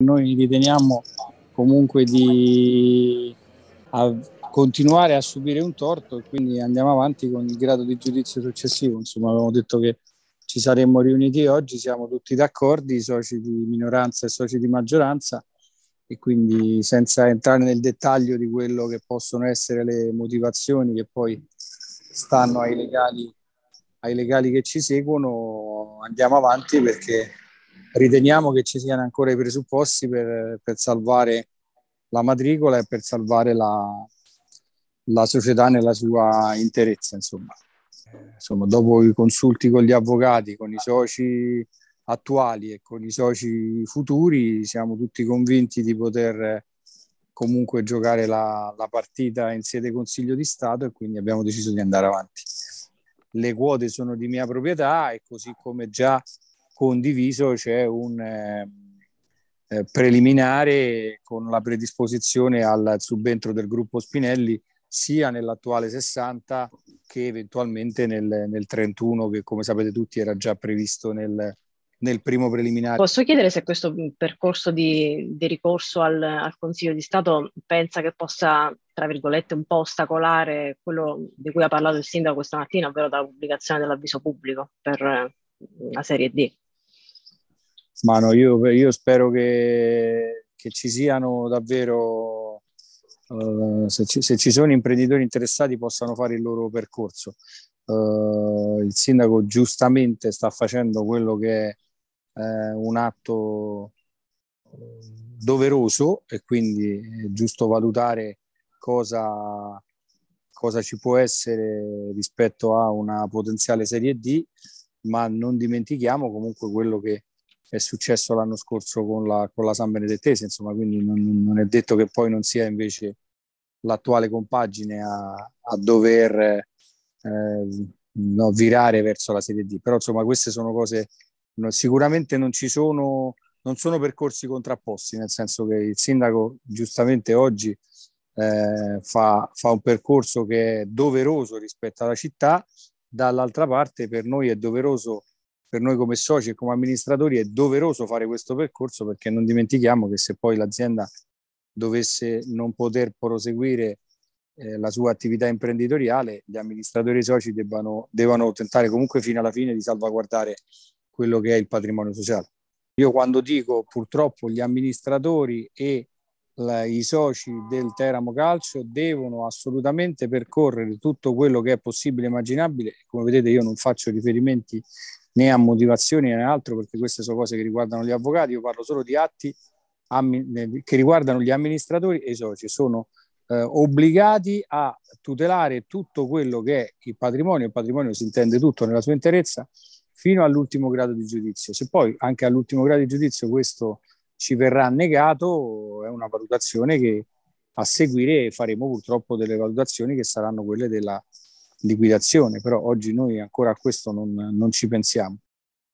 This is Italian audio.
Noi riteniamo comunque di a continuare a subire un torto e quindi andiamo avanti con il grado di giudizio successivo. Insomma, avevamo detto che ci saremmo riuniti oggi, siamo tutti d'accordo, i soci di minoranza e soci di maggioranza, e quindi senza entrare nel dettaglio di quello che possono essere le motivazioni che poi stanno ai legali, ai legali che ci seguono, andiamo avanti perché riteniamo che ci siano ancora i presupposti per, per salvare la matricola e per salvare la, la società nella sua interezza. Insomma. Eh, insomma. dopo i consulti con gli avvocati, con i soci attuali e con i soci futuri, siamo tutti convinti di poter eh, comunque giocare la, la partita in sede Consiglio di Stato e quindi abbiamo deciso di andare avanti. Le quote sono di mia proprietà e così come già condiviso c'è un eh, eh, preliminare con la predisposizione al subentro del gruppo Spinelli sia nell'attuale 60 che eventualmente nel, nel 31 che come sapete tutti era già previsto nel, nel primo preliminare. Posso chiedere se questo percorso di, di ricorso al, al, Consiglio di Stato pensa che possa, tra virgolette, un po' ostacolare quello di cui ha parlato il sindaco questa mattina, ovvero la pubblicazione dell'avviso pubblico per la eh, serie D? ma no, io, io spero che, che, ci siano davvero, uh, se, ci, se, ci, sono imprenditori interessati possano fare il loro percorso. Uh, il sindaco giustamente sta facendo quello che è eh, un atto eh, doveroso e quindi è giusto valutare cosa, cosa ci può essere rispetto a una potenziale serie D, ma non dimentichiamo comunque quello che è successo l'anno scorso con la, con la San Benedettese, insomma, quindi non, non, è detto che poi non sia invece l'attuale compagine a, a dover eh, no, virare verso la Serie D. Però insomma queste sono cose, no, sicuramente non ci sono, non sono percorsi contrapposti, nel senso che il sindaco giustamente oggi eh, fa, fa un percorso che è doveroso rispetto alla città, dall'altra parte per noi è doveroso per noi come soci e come amministratori è doveroso fare questo percorso perché non dimentichiamo che se poi l'azienda dovesse non poter proseguire eh, la sua attività imprenditoriale, gli amministratori e i soci debbano, devono tentare comunque fino alla fine di salvaguardare quello che è il patrimonio sociale. Io quando dico purtroppo gli amministratori e la, i soci del Teramo Calcio devono assolutamente percorrere tutto quello che è possibile e immaginabile, come vedete io non faccio riferimenti né a motivazioni né altro, perché queste sono cose che riguardano gli avvocati, io parlo solo di atti eh, che riguardano gli amministratori e i soci, sono eh, obbligati a tutelare tutto quello che è il patrimonio, il patrimonio si intende tutto nella sua interezza, fino all'ultimo grado di giudizio. Se poi anche all'ultimo grado di giudizio questo ci verrà negato, è una valutazione che a seguire faremo purtroppo delle valutazioni che saranno quelle della liquidazione, però oggi noi ancora a questo non, non ci pensiamo.